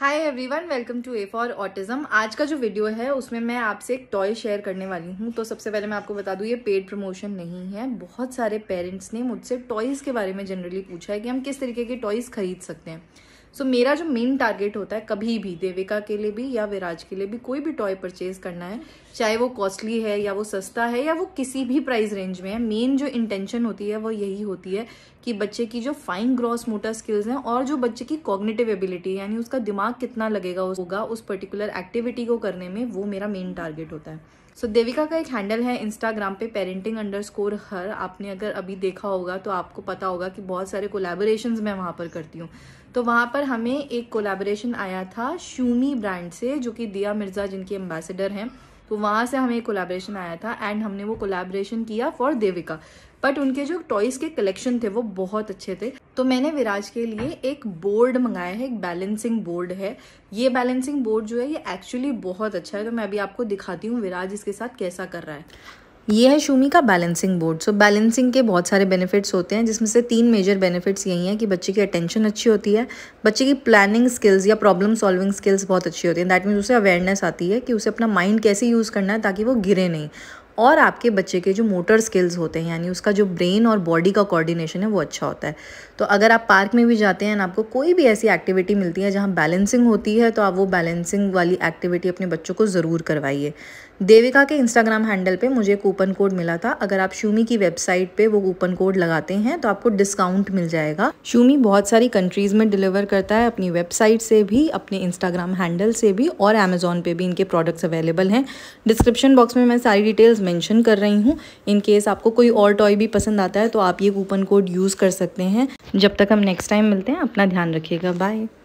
hi everyone welcome to A for autism आज का जो वीडियो है उसमें मैं आपसे एक टॉय शेयर करने वाली हूँ तो सबसे पहले मैं आपको बता दूँ ये पेड प्रमोशन नहीं है बहुत सारे पेरेंट्स ने मुझसे टॉयज़ के बारे में जनरली पूछा है कि हम किस तरीके के टॉयज़ खरीद सकते हैं सो so, मेरा जो मेन टारगेट होता है कभी भी देविका के लिए भी या विराज के लिए भी कोई भी टॉय परचेज करना है चाहे वो कॉस्टली है या वो सस्ता है या वो किसी भी प्राइस रेंज में है मेन जो इंटेंशन होती है वो यही होती है कि बच्चे की जो फाइन ग्रॉस मोटर स्किल्स हैं और जो बच्चे की कॉग्नेटिव एबिलिटी यानी उसका दिमाग कितना लगेगा होगा उस पर्टिकुलर एक्टिविटी को करने में वो मेरा मेन टारगेट होता है सो so, देविका का एक हैंडल है इंस्टाग्राम पे पेरेंटिंग अंडर स्कोर हर आपने अगर अभी देखा होगा तो आपको पता होगा कि बहुत सारे कोलेबोरेशन मैं वहाँ पर करती हूँ तो वहाँ पर हमें एक कोलेबोरेशन आया था शूमी ब्रांड से जो कि दिया मिर्ज़ा जिनकी एम्बेसडर हैं तो वहाँ से हमें कोलैबोरेशन आया था एंड हमने वो कोलैबोरेशन किया फॉर देविका बट उनके जो टॉयज़ के कलेक्शन थे वो बहुत अच्छे थे तो मैंने विराज के लिए एक बोर्ड मंगाया है एक बैलेंसिंग बोर्ड है ये बैलेंसिंग बोर्ड जो है ये एक्चुअली बहुत अच्छा है तो मैं अभी आपको दिखाती हूँ विराज इसके साथ कैसा कर रहा है ये है शूमी का बैलेंसिंग बोर्ड सो बैलेंसिंग के बहुत सारे बेनिफिट्स होते हैं जिसमें से तीन मेजर बेनिफिट्स यही हैं कि बच्चे की अटेंशन अच्छी होती है बच्चे की प्लानिंग स्किल्स या प्रॉब्लम सॉल्विंग स्किल्स बहुत अच्छी होती है दैट मीन्स उसे अवेयरनेस आती है कि उसे अपना माइंड कैसे यूज़ करना है ताकि वो गिरे नहीं और आपके बच्चे के जो मोटर स्किल्स होते हैं यानी उसका जो ब्रेन और बॉडी का कोऑर्डिनेशन है वो अच्छा होता है तो अगर आप पार्क में भी जाते हैं आपको कोई भी ऐसी एक्टिविटी मिलती है जहाँ बैलेंसिंग होती है तो आप वो बैलेंसिंग वाली एक्टिविटी अपने बच्चों को ज़रूर करवाइए देविका के इंस्टाग्राम हैंडल पर मुझे कूपन कोड मिला था अगर आप शूमी की वेबसाइट पे वो कूपन कोड लगाते हैं तो आपको डिस्काउंट मिल जाएगा शूमी बहुत सारी कंट्रीज़ में डिलीवर करता है अपनी वेबसाइट से भी अपने इंस्टाग्राम हैंडल से भी और अमेजोन पे भी इनके प्रोडक्ट्स अवेलेबल हैं डिस्क्रिप्शन बॉक्स में मैं सारी डिटेल्स मेंशन कर रही हूँ इन केस आपको कोई और टॉय भी पसंद आता है तो आप ये कूपन कोड यूज़ कर सकते हैं जब तक हम नेक्स्ट टाइम मिलते हैं अपना ध्यान रखिएगा बाय